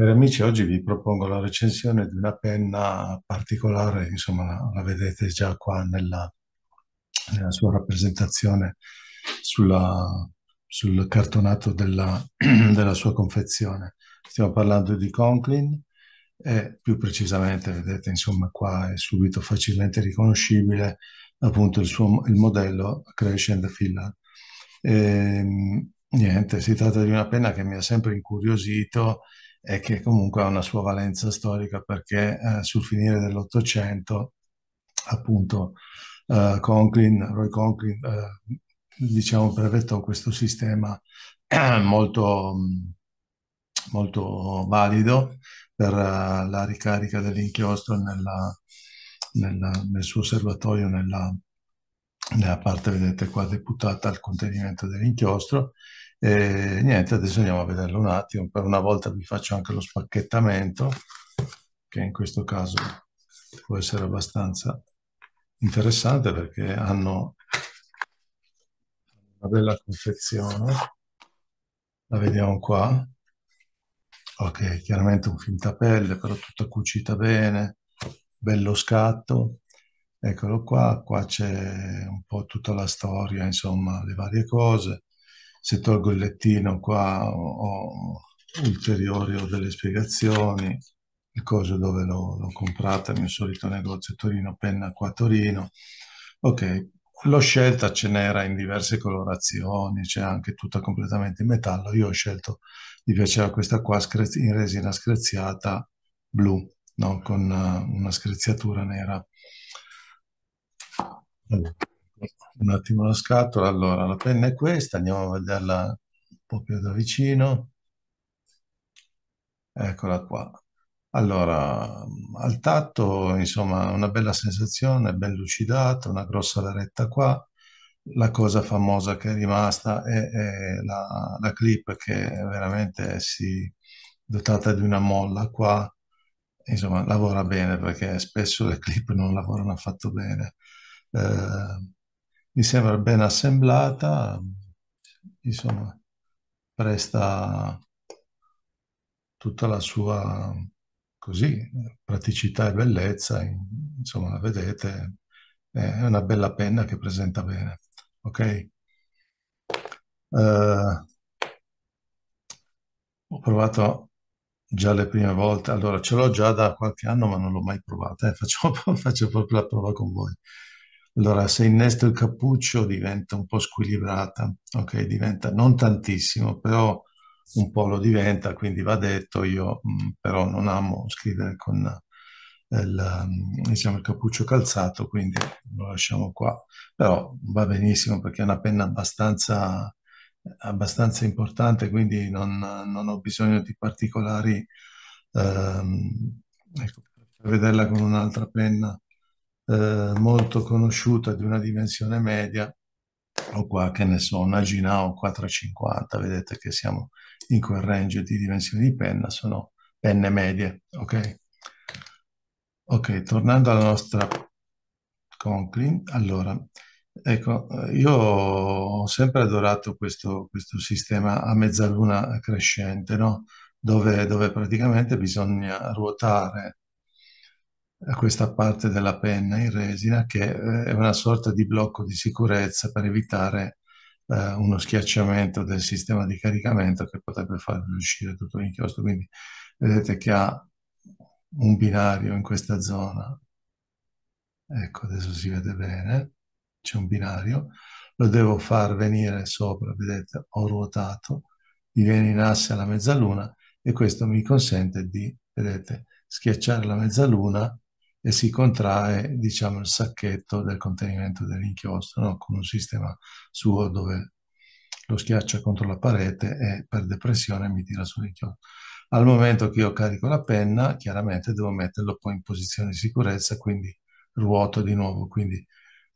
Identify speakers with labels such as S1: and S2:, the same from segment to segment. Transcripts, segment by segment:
S1: Cari amici, oggi vi propongo la recensione di una penna particolare, insomma la, la vedete già qua nella, nella sua rappresentazione sulla, sul cartonato della, della, sua confezione. Stiamo parlando di Conklin e più precisamente, vedete, insomma qua è subito facilmente riconoscibile appunto il, suo, il modello Crescent Filler. Ehm, niente, si tratta di una penna che mi ha sempre incuriosito e che comunque ha una sua valenza storica perché eh, sul finire dell'Ottocento appunto eh, Conklin, Roy Conklin eh, diciamo brevettò questo sistema molto, mm, molto valido per uh, la ricarica dell'inchiostro nella, nella, nel suo osservatorio, nella, nella parte vedete qua deputata al contenimento dell'inchiostro e niente, adesso andiamo a vederlo un attimo. Per una volta vi faccio anche lo spacchettamento, che in questo caso può essere abbastanza interessante perché hanno una bella confezione. La vediamo qua. Ok, chiaramente un fintapelle, però tutta cucita bene, bello scatto. Eccolo qua, qua c'è un po' tutta la storia, insomma, le varie cose se tolgo il lettino qua ho, ulteriori o delle spiegazioni, il coso dove l'ho, comprata, il mio solito negozio Torino Penna qua Torino. Ok, l'ho scelta, ce n'era in diverse colorazioni, c'è anche tutta completamente in metallo, io ho scelto, mi piaceva questa qua in resina screziata blu, no? con eh, una screziatura nera. Allora un attimo la scatola. Allora, la penna è questa, andiamo a vederla un po' più da vicino. Eccola qua. Allora, al tatto, insomma, una bella sensazione, ben lucidata, una grossa laretta qua. La cosa famosa che è rimasta è, è la, la, clip che veramente si è dotata di una molla qua. Insomma, lavora bene perché spesso le clip non lavorano affatto bene. Eh, mi sembra ben assemblata, insomma, presta tutta la sua così, praticità e bellezza, insomma, la vedete, è una bella penna che presenta bene, ok? Uh, ho provato già le prime volte, allora ce l'ho già da qualche anno ma non l'ho mai provata, eh? faccio, faccio proprio la prova con voi. Allora, se innesto il cappuccio diventa un po' squilibrata, ok? Diventa non tantissimo, però un po' lo diventa, quindi va detto, io mh, mm, però non amo scrivere con eh, mm, il, diciamo, il cappuccio calzato, quindi lo lasciamo qua. Però va benissimo perché è una penna abbastanza, abbastanza importante, quindi non, non ho bisogno di particolari... Ehm, ecco, per vederla con un'altra penna eh, molto conosciuta di una dimensione media, o qua che ne so, una Ginao 450, vedete che siamo in quel range di dimensioni di penna, sono penne medie, ok? Ok, tornando alla nostra Conklin, allora, ecco, io ho sempre adorato questo, questo sistema a mezzaluna crescente, no? dove, dove praticamente bisogna ruotare a questa parte della penna in resina che eh, è una sorta di blocco di sicurezza per evitare eh, uno schiacciamento del sistema di caricamento che potrebbe far uscire tutto l'inchiostro. Quindi vedete che ha un binario in questa zona. Ecco, adesso si vede bene, c'è un binario. Lo devo far venire sopra, vedete, ho ruotato, viene in asse alla mezzaluna e questo mi consente di, vedete, schiacciare la mezzaluna e si contrae diciamo, il sacchetto del contenimento dell'inchiostro no? con un sistema suo dove lo schiaccia contro la parete e per depressione mi tira sull'inchiostro. Al momento che io carico la penna, chiaramente devo metterlo poi in posizione di sicurezza, quindi ruoto di nuovo. Quindi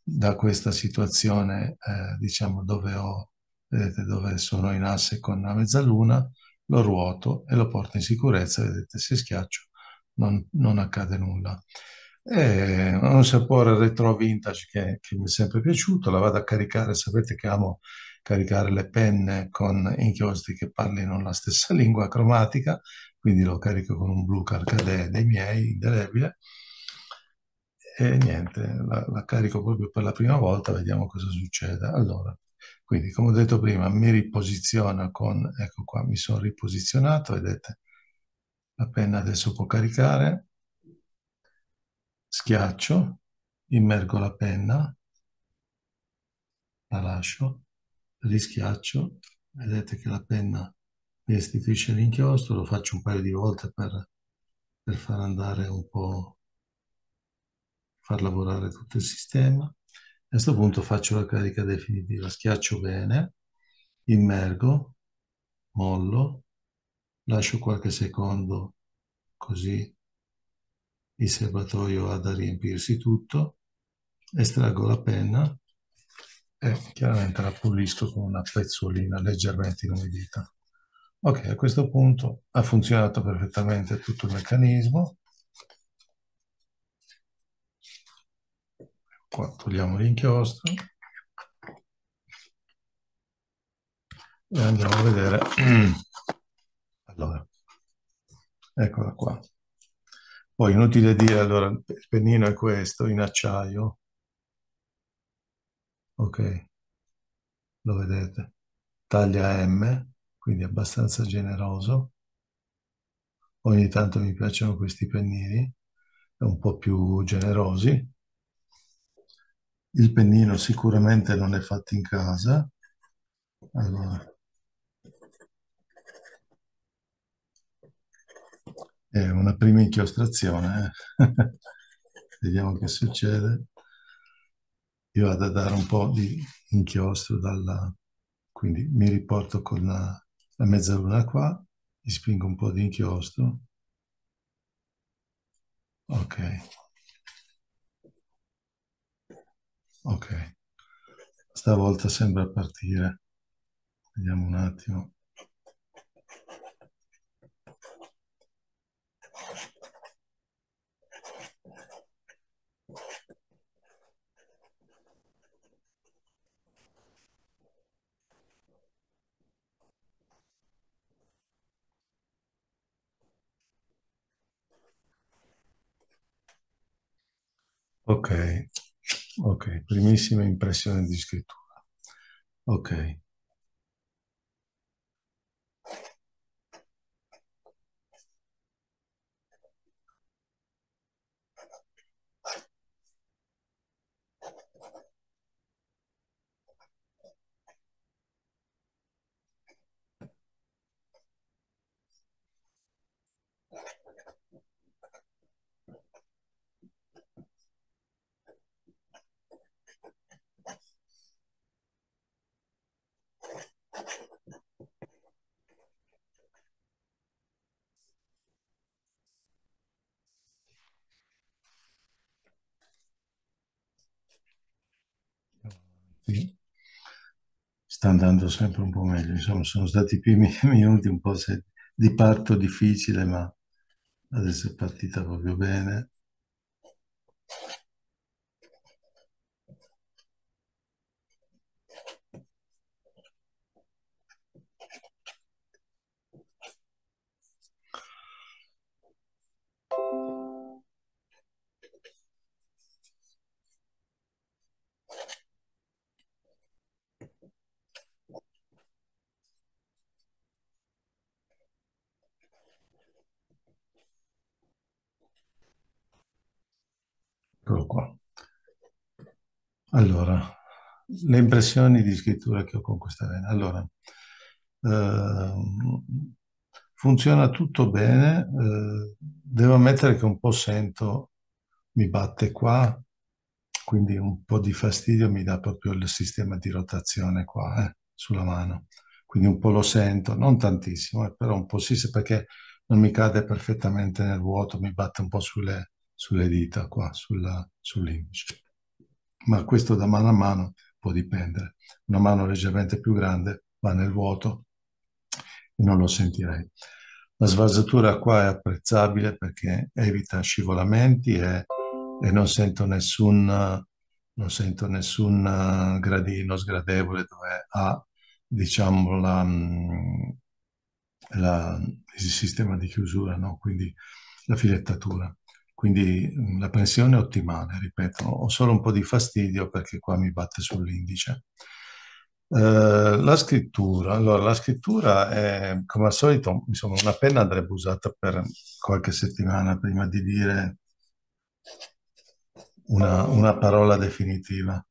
S1: da questa situazione, eh, diciamo, dove ho, vedete, dove sono in asse con la mezzaluna, lo ruoto e lo porto in sicurezza, vedete, se schiaccio non, non accade nulla. È un sapore retro vintage che, che, mi è sempre piaciuto, la vado a caricare, sapete che amo caricare le penne con inchiostri che parlino la stessa lingua cromatica, quindi lo carico con un blu carcadè dei miei, indelebile, e niente, la, la carico proprio per la prima volta, vediamo cosa succede. Allora, quindi come ho detto prima, mi riposiziona con, ecco qua, mi sono riposizionato, vedete, la penna adesso può caricare. Schiaccio, immergo la penna, la lascio, rischiaccio. Vedete che la penna mi restituisce l'inchiostro, lo faccio un paio di volte per, per far andare un po', far lavorare tutto il sistema. A questo punto faccio la carica definitiva, schiaccio bene, immergo, mollo, Lascio qualche secondo così il serbatoio ha da riempirsi tutto, estraggo la penna e chiaramente la pulisco con una pezzolina leggermente inumidita. Ok, a questo punto ha funzionato perfettamente tutto il meccanismo. Qua togliamo l'inchiostro e andiamo a vedere Allora, eccola qua. Poi inutile dire, allora, il pennino è questo, in acciaio. Ok, lo vedete. Taglia M, quindi abbastanza generoso. Ogni tanto mi piacciono questi pennini, un po' più generosi. Il pennino sicuramente non è fatto in casa. Allora, è una prima inchiostrazione. Eh. Vediamo che succede. Io vado a dare un po' di inchiostro dalla... Quindi mi riporto con la, la mezzaluna qua, gli spingo un po' di inchiostro. Ok. Ok. Stavolta sembra partire. Vediamo un attimo. Ok, ok, primissima impressione di scrittura. Ok. minuti, sta andando sempre un po' meglio, insomma sono stati i primi minuti un po' di parto difficile, ma adesso è partita proprio bene. Eccolo qua. Allora, le impressioni di scrittura che ho con questa vena. Allora, eh, funziona tutto bene, eh, devo ammettere che un po' sento, mi batte qua, quindi un po' di fastidio mi dà proprio il sistema di rotazione qua eh, sulla mano. Quindi un po' lo sento, non tantissimo, eh, però un po' sì, perché non mi cade perfettamente nel vuoto, mi batte un po' sulle, sulle dita qua, sulla, sull'indice. Ma questo da mano a mano può dipendere. Una mano leggermente più grande va nel vuoto e non lo sentirei. La svalzatura qua è apprezzabile perché evita scivolamenti e, e non sento nessun, non sento nessun gradino sgradevole dove ha diciamo, la, la, il sistema di chiusura, no? quindi la filettatura. Quindi la pressione è ottimale, ripeto, ho solo un po' di fastidio perché qua mi batte sull'indice. Eh, la scrittura, allora la scrittura è come al solito, insomma, una penna andrebbe usata per qualche settimana prima di dire una, una parola definitiva.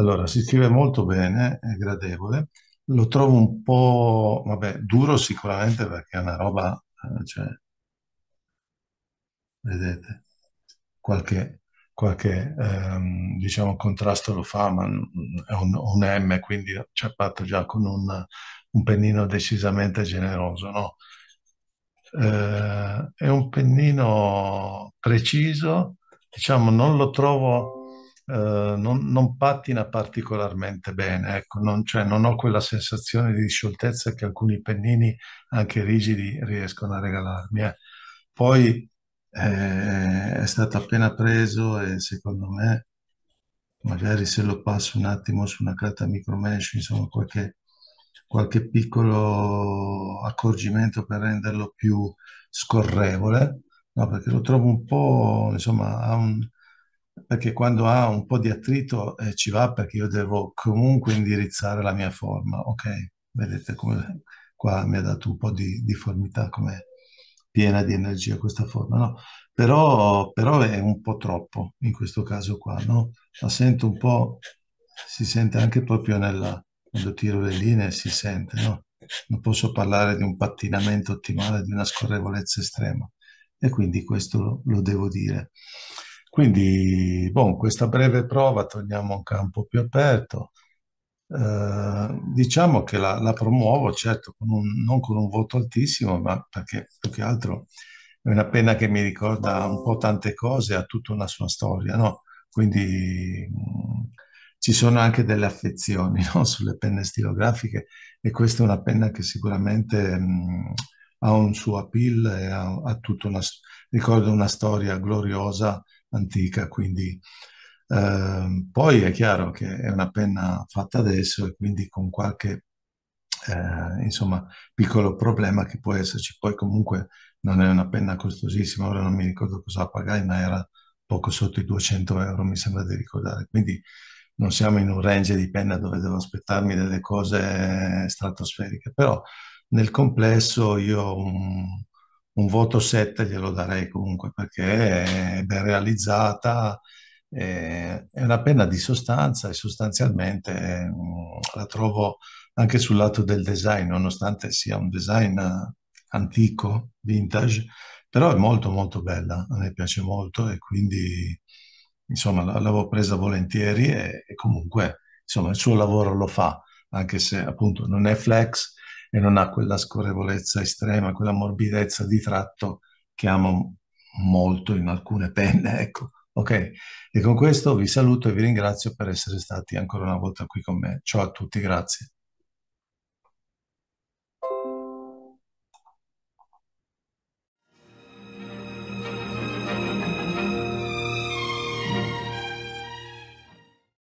S1: Allora, si scrive molto bene, è gradevole. Lo trovo un po', vabbè, duro sicuramente perché è una roba, eh, cioè, vedete, qualche, qualche ehm, diciamo, contrasto lo fa, ma è un, un M, quindi ci ha fatto già con un, un pennino decisamente generoso, no? Eh, è un pennino preciso, diciamo, non lo trovo eh, non, non, pattina particolarmente bene, ecco, non, cioè, non, ho quella sensazione di scioltezza che alcuni pennini, anche rigidi, riescono a regalarmi. Eh. Poi eh, è stato appena preso e secondo me, magari se lo passo un attimo su una carta micromesh, insomma, qualche, qualche piccolo accorgimento per renderlo più scorrevole, no, perché lo trovo un po', insomma, ha un perché quando ha un po' di attrito eh, ci va perché io devo comunque indirizzare la mia forma, ok? Vedete come qua mi ha dato un po' di difformità, come piena di energia questa forma, no? Però, però è un po' troppo in questo caso qua, no? La sento un po', si sente anche proprio nella, quando tiro le linee, si sente, no? Non posso parlare di un pattinamento ottimale, di una scorrevolezza estrema e quindi questo lo, lo devo dire. Quindi, bon, questa breve prova torniamo a un campo più aperto. Eh, diciamo che la, la promuovo, certo, con un, non con un voto altissimo, ma perché più che altro è una penna che mi ricorda un po' tante cose, ha tutta una sua storia, no? Quindi mh, mm, ci sono anche delle affezioni no? sulle penne stilografiche e questa è una penna che sicuramente mh, mm, ha un suo appeal e ha, ha tutta una, ricorda una storia gloriosa antica, quindi eh, poi è chiaro che è una penna fatta adesso e quindi con qualche eh, insomma, piccolo problema che può esserci. Poi comunque non è una penna costosissima, ora non mi ricordo cosa pagai, ma era poco sotto i 200 euro, mi sembra di ricordare. Quindi non siamo in un range di penna dove devo aspettarmi delle cose stratosferiche, però nel complesso io ho mm, un voto 7 glielo darei comunque perché è ben realizzata, è una penna di sostanza e sostanzialmente mm, la trovo anche sul lato del design, nonostante sia un design eh, antico, vintage, però è molto molto bella, a me piace molto e quindi insomma l'avevo presa volentieri e, e comunque insomma il suo lavoro lo fa, anche se appunto non è flex, e non ha quella scorrevolezza estrema, quella morbidezza di tratto che amo molto in alcune penne, ecco. Ok, e con questo vi saluto e vi ringrazio per essere stati ancora una volta qui con me. Ciao a tutti, grazie.